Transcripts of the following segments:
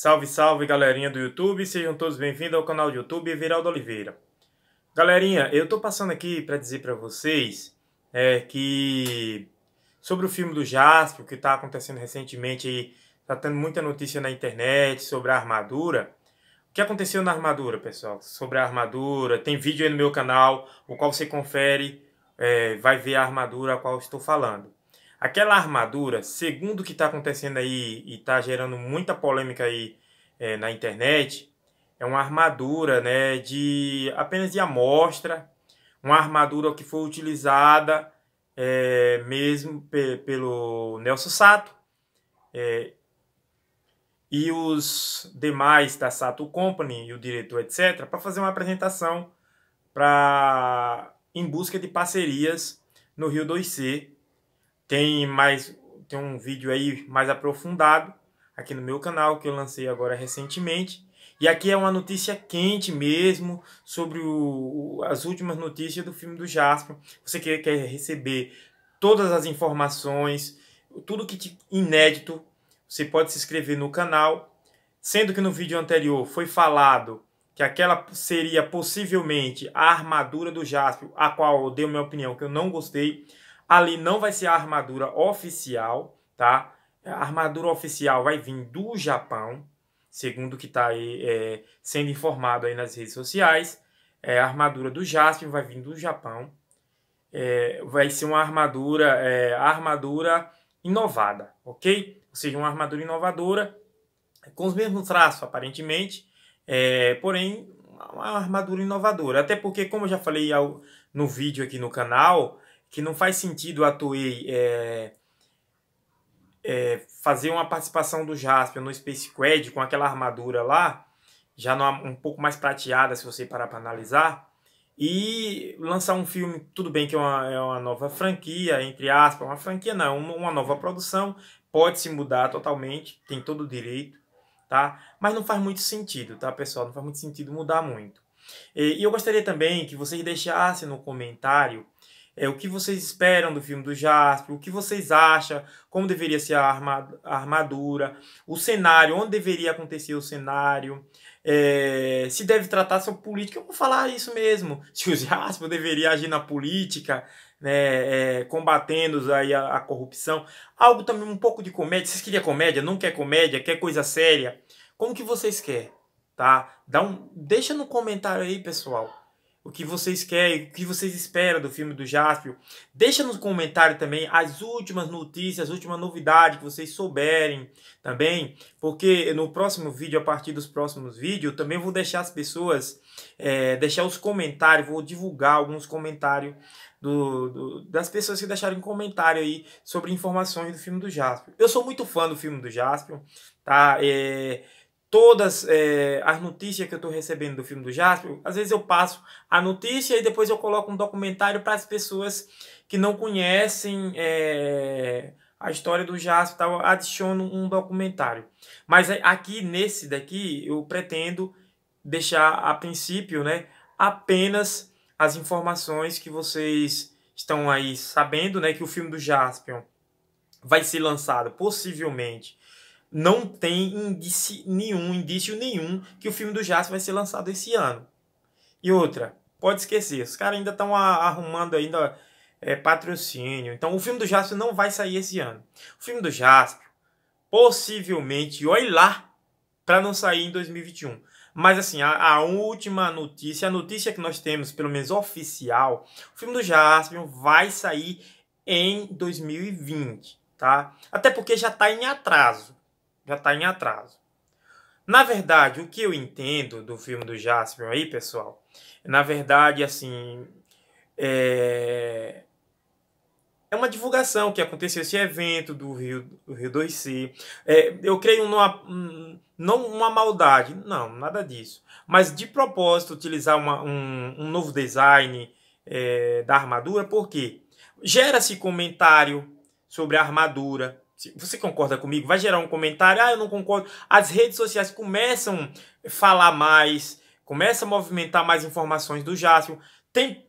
Salve, salve galerinha do YouTube, sejam todos bem-vindos ao canal do YouTube Viraldo Oliveira. Galerinha, eu tô passando aqui para dizer para vocês é, que sobre o filme do Jasper, que tá acontecendo recentemente aí, tá tendo muita notícia na internet sobre a armadura. O que aconteceu na armadura, pessoal? Sobre a armadura, tem vídeo aí no meu canal, o qual você confere, é, vai ver a armadura a qual estou falando. Aquela armadura, segundo o que está acontecendo aí e está gerando muita polêmica aí é, na internet, é uma armadura né, de apenas de amostra, uma armadura que foi utilizada é, mesmo pe pelo Nelson Sato é, e os demais da Sato Company e o diretor, etc., para fazer uma apresentação pra, em busca de parcerias no Rio 2C tem mais tem um vídeo aí mais aprofundado aqui no meu canal que eu lancei agora recentemente. E aqui é uma notícia quente mesmo sobre o, as últimas notícias do filme do Jasper. Você que quer receber todas as informações, tudo que te inédito, você pode se inscrever no canal. Sendo que no vídeo anterior foi falado que aquela seria possivelmente a armadura do Jasper, a qual eu dei minha opinião que eu não gostei. Ali não vai ser a armadura oficial, tá? A armadura oficial vai vir do Japão, segundo o que está aí é, sendo informado aí nas redes sociais. É, a armadura do Jaspion vai vir do Japão. É, vai ser uma armadura, é, armadura inovada, ok? Ou seja, uma armadura inovadora, com os mesmos traços aparentemente, é, porém uma armadura inovadora. Até porque, como eu já falei ao, no vídeo aqui no canal, que não faz sentido a Toei é, é, fazer uma participação do Jasper no Space Quad com aquela armadura lá, já um pouco mais prateada, se você parar para analisar, e lançar um filme, tudo bem que é uma, é uma nova franquia, entre aspas, uma franquia não, uma, uma nova produção, pode se mudar totalmente, tem todo o direito, tá? Mas não faz muito sentido, tá, pessoal? Não faz muito sentido mudar muito. E eu gostaria também que vocês deixassem no comentário é, o que vocês esperam do filme do Jasper, o que vocês acham, como deveria ser a, armadura, o cenário, onde deveria acontecer o cenário, é, se deve tratar sobre política. Eu vou falar isso mesmo. Se o Jasper deveria agir na política, né, é, combatendo aí a, a, corrupção. Algo também um pouco de comédia. Vocês queriam comédia? Não quer comédia? Quer coisa séria? Como que vocês querem? Tá? Dá um, deixa no comentário aí, pessoal o que vocês querem, o que vocês esperam do filme do Jaspio? Deixa nos comentários também as últimas notícias, as últimas novidades que vocês souberem também, porque no próximo vídeo, a partir dos próximos vídeos, também vou deixar as pessoas, é, deixar os comentários, vou divulgar alguns comentários do, do, das pessoas que deixaram comentário aí sobre informações do filme do Jaspio. Eu sou muito fã do filme do Jaspio, tá? É, todas é, as notícias que eu estou recebendo do filme do Jasper, às vezes eu passo a notícia e depois eu coloco um documentário para as pessoas que não conhecem é, a história do Jasper, tal, adiciono um documentário. Mas aqui nesse daqui eu pretendo deixar a princípio, né, apenas as informações que vocês estão aí sabendo, né, que o filme do Jasper vai ser lançado possivelmente não tem indício nenhum, indício nenhum que o filme do Jasper vai ser lançado esse ano. E outra, pode esquecer, os caras ainda estão arrumando ainda é, patrocínio. Então o filme do Jasper não vai sair esse ano. O filme do Jasper, possivelmente, olha lá, para não sair em 2021. Mas assim, a, a, última notícia, a notícia que nós temos, pelo menos oficial, o filme do Jasper vai sair em 2020, tá? Até porque já está em atraso já está em atraso. Na verdade, o que eu entendo do filme do Jasper aí, pessoal, na verdade, assim, é, é uma divulgação que aconteceu esse evento do Rio, do Rio 2C. É, eu creio numa, não uma maldade, não, nada disso. Mas de propósito utilizar uma, um, um, novo design é, da armadura, porque gera-se comentário sobre a armadura, você concorda comigo? Vai gerar um comentário. Ah, eu não concordo. As redes sociais começam a falar mais, começam a movimentar mais informações do Jaspion. Tem,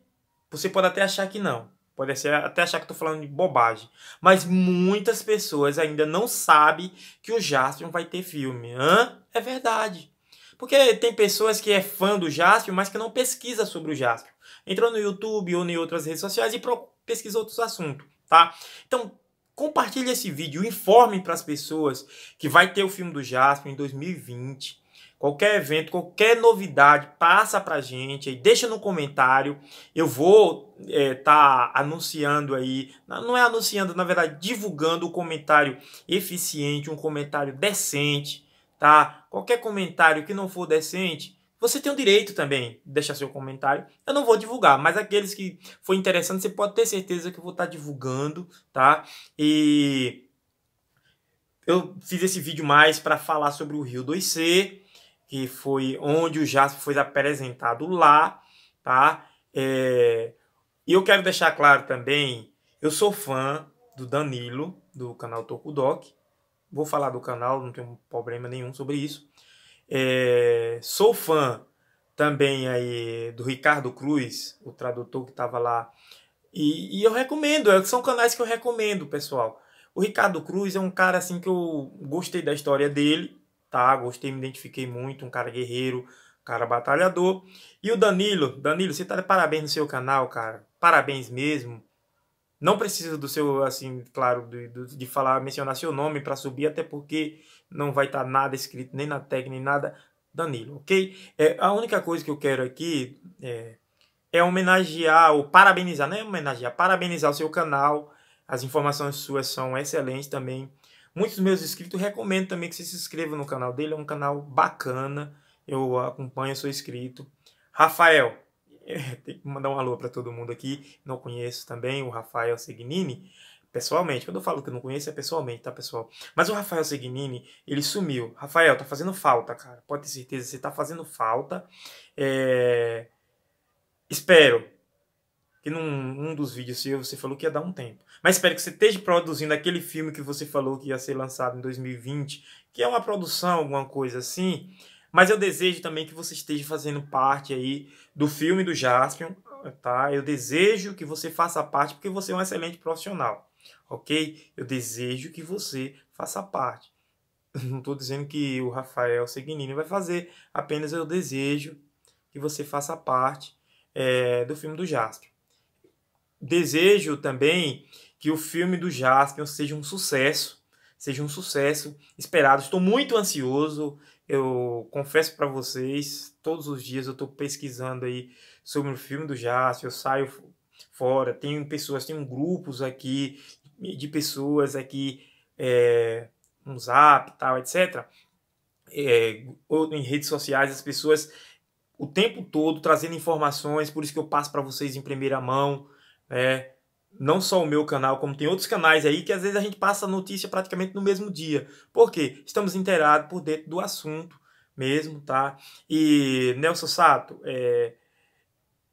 você pode até achar que não. Pode ser até achar que estou falando de bobagem. Mas muitas pessoas ainda não sabem que o Jaspion vai ter filme. Hã? É verdade. Porque tem pessoas que é fã do Jaspion, mas que não pesquisa sobre o Jaspion. Entrou no YouTube ou em outras redes sociais e pesquisa outros assuntos, tá? Então, compartilhe esse vídeo, informe para as pessoas que vai ter o filme do Jasper em 2020. Qualquer evento, qualquer novidade, passa para a gente aí, deixa no comentário. Eu vou estar é, tá anunciando aí, não é anunciando, na verdade, divulgando um comentário eficiente, um comentário decente, tá? Qualquer comentário que não for decente, você tem o direito também de deixar seu comentário. Eu não vou divulgar, mas aqueles que foi interessante, você pode ter certeza que eu vou estar tá divulgando, tá? E eu fiz esse vídeo mais para falar sobre o Rio 2C, que foi onde o Jasper foi apresentado lá, tá? É... E eu quero deixar claro também, eu sou fã do Danilo, do canal Tokudok. Vou falar do canal, não tenho problema nenhum sobre isso. É, sou fã também aí do Ricardo Cruz, o tradutor que estava lá. E, e, eu recomendo, é, são canais que eu recomendo, pessoal. O Ricardo Cruz é um cara assim que eu gostei da história dele, tá? Gostei, me identifiquei muito, um cara guerreiro, um cara batalhador. E o Danilo, Danilo, você tá de parabéns no seu canal, cara. Parabéns mesmo. Não precisa do seu, assim, claro, de, de falar, mencionar seu nome para subir, até porque não vai estar tá nada escrito, nem na tag, nem nada. Danilo, ok? É, a única coisa que eu quero aqui é, é homenagear ou parabenizar, não é homenagear, parabenizar o seu canal. As informações suas são excelentes também. Muitos dos meus inscritos recomendam também que você se inscreva no canal dele, é um canal bacana. Eu acompanho, sou inscrito. Rafael, é, tem que mandar um alô para todo mundo aqui. Não conheço também o Rafael Segnini pessoalmente. Quando eu falo que eu não conheço, é pessoalmente, tá, pessoal? Mas o Rafael Segnini, ele sumiu. Rafael, tá fazendo falta, cara. Pode ter certeza, você tá fazendo falta. É... Espero que num um dos vídeos seu você falou que ia dar um tempo. Mas espero que você esteja produzindo aquele filme que você falou que ia ser lançado em 2020, que é uma produção, alguma coisa assim. Mas eu desejo também que você esteja fazendo parte aí do filme do Jaspion, tá? Eu desejo que você faça parte porque você é um excelente profissional, ok? Eu desejo que você faça parte. Não estou dizendo que o Rafael Seguinini vai fazer, apenas eu desejo que você faça parte é, do filme do Jaspion. Desejo também que o filme do Jaspion seja um sucesso, seja um sucesso esperado. Estou muito ansioso, eu confesso para vocês, todos os dias eu estou pesquisando aí sobre o filme do Jaspion, eu saio fora, tenho pessoas, tenho grupos aqui de pessoas aqui, é, um zap, tal, etc. É, ou em redes sociais, as pessoas o tempo todo trazendo informações, por isso que eu passo para vocês em primeira mão, né? não só o meu canal, como tem outros canais aí que às vezes a gente passa a notícia praticamente no mesmo dia. Por quê? Estamos inteirados por dentro do assunto mesmo, tá? E Nelson Sato, é,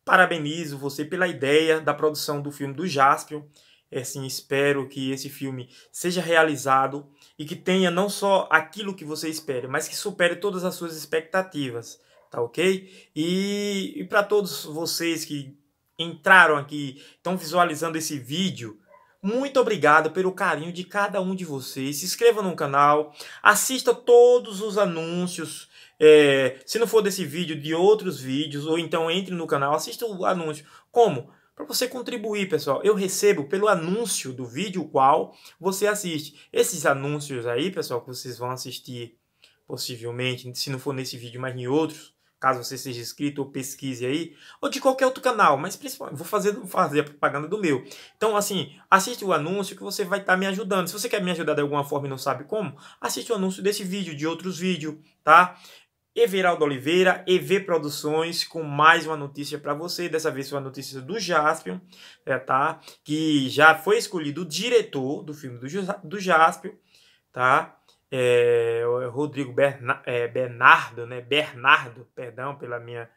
parabenizo você pela ideia da produção do filme do Jaspion. É, assim, espero que esse filme seja realizado e que tenha não só aquilo que você espera, mas que supere todas as suas expectativas, tá ok? E, e para todos vocês que entraram aqui, estão visualizando esse vídeo, muito obrigado pelo carinho de cada um de vocês. Se inscreva no canal, assista todos os anúncios. É, se não for desse vídeo, de outros vídeos, ou então entre no canal, assista o anúncio. Como? Para você contribuir, pessoal. Eu recebo pelo anúncio do vídeo qual você assiste. Esses anúncios aí, pessoal, que vocês vão assistir possivelmente, se não for nesse vídeo, mas em outros, caso você seja inscrito ou pesquise aí, ou de qualquer outro canal, mas principalmente vou fazer, fazer a propaganda do meu. Então, assim, assiste o anúncio que você vai estar tá me ajudando. Se você quer me ajudar de alguma forma e não sabe como, assiste o anúncio desse vídeo, de outros vídeos, tá? Everaldo Oliveira, EV Produções, com mais uma notícia para você. Dessa vez foi uma notícia do Jaspion, é, tá? Que já foi escolhido o diretor do filme do, do Jaspion, tá? é, Rodrigo é, Bernardo, né? Bernardo, perdão pela minha.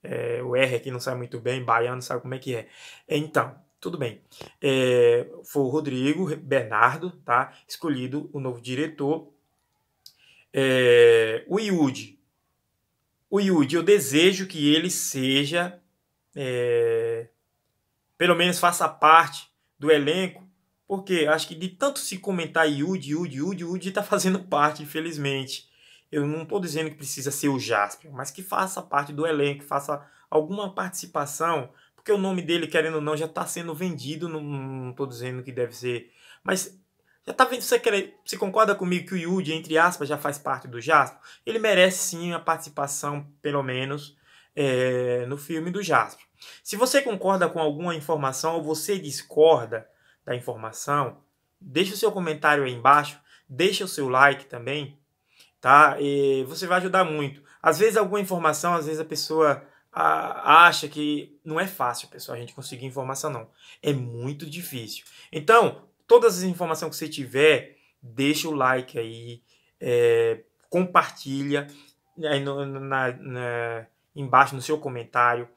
É, o R aqui não sai muito bem, baiano sabe como é que é. Então, tudo bem. É, foi o Rodrigo Bernardo, tá? Escolhido o novo diretor. É, o Yudi. O Yudi, eu desejo que ele seja. É, pelo menos faça parte do elenco porque acho que de tanto se comentar Yud, Yud, Yud, Yud está fazendo parte, infelizmente. Eu não estou dizendo que precisa ser o Jasper, mas que faça parte do elenco, faça alguma participação, porque o nome dele, querendo ou não, já está sendo vendido, não estou dizendo que deve ser. Mas já está vendo, você, quer, você concorda comigo que o Yudi, entre aspas, já faz parte do Jasper? Ele merece sim a participação, pelo menos, é, no filme do Jasper. Se você concorda com alguma informação ou você discorda, da informação, deixa o seu comentário aí embaixo, deixa o seu like também, tá? E você vai ajudar muito. Às vezes alguma informação, às vezes a pessoa a, acha que não é fácil, pessoal, a gente conseguir informação não. É muito difícil. Então, todas as informações que você tiver, deixa o like aí, é, compartilha né, aí no, na, na, embaixo no seu comentário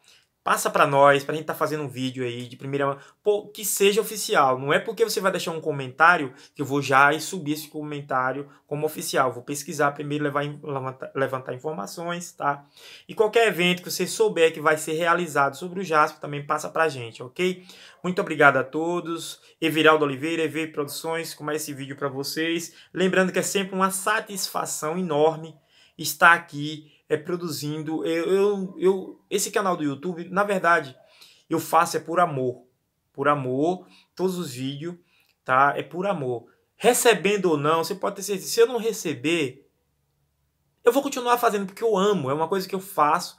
passa para nós, para a gente tá fazendo um vídeo aí de primeira mão, pô, que seja oficial. Não é porque você vai deixar um comentário que eu vou já subir esse comentário como oficial. Vou pesquisar primeiro, levar, levantar, levantar informações, tá? E qualquer evento que você souber que vai ser realizado sobre o JASP também passa a gente, ok? Muito obrigado a todos. Eviraldo Oliveira, EV Produções, com mais é esse vídeo para vocês. Lembrando que é sempre uma satisfação enorme estar aqui é produzindo. Eu, eu, eu, esse canal do YouTube, na verdade, eu faço é por amor. Por amor, todos os vídeos, tá? É por amor. Recebendo ou não, você pode ter certeza. Se eu não receber, eu vou continuar fazendo porque eu amo. É uma coisa que eu faço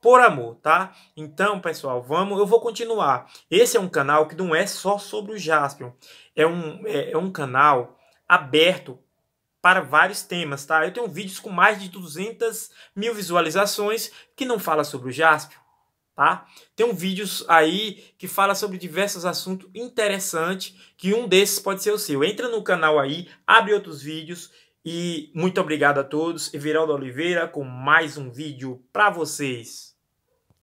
por amor, tá? Então, pessoal, vamos, eu vou continuar. Esse é um canal que não é só sobre o Jaspion. É um, é, é um canal aberto para vários temas, tá? Eu tenho vídeos com mais de 200 mil visualizações que não fala sobre o Jaspio, tá? Tem vídeos aí que fala sobre diversos assuntos interessantes, que um desses pode ser o seu. Entra no canal aí, abre outros vídeos e muito obrigado a todos. Everaldo Oliveira com mais um vídeo para vocês.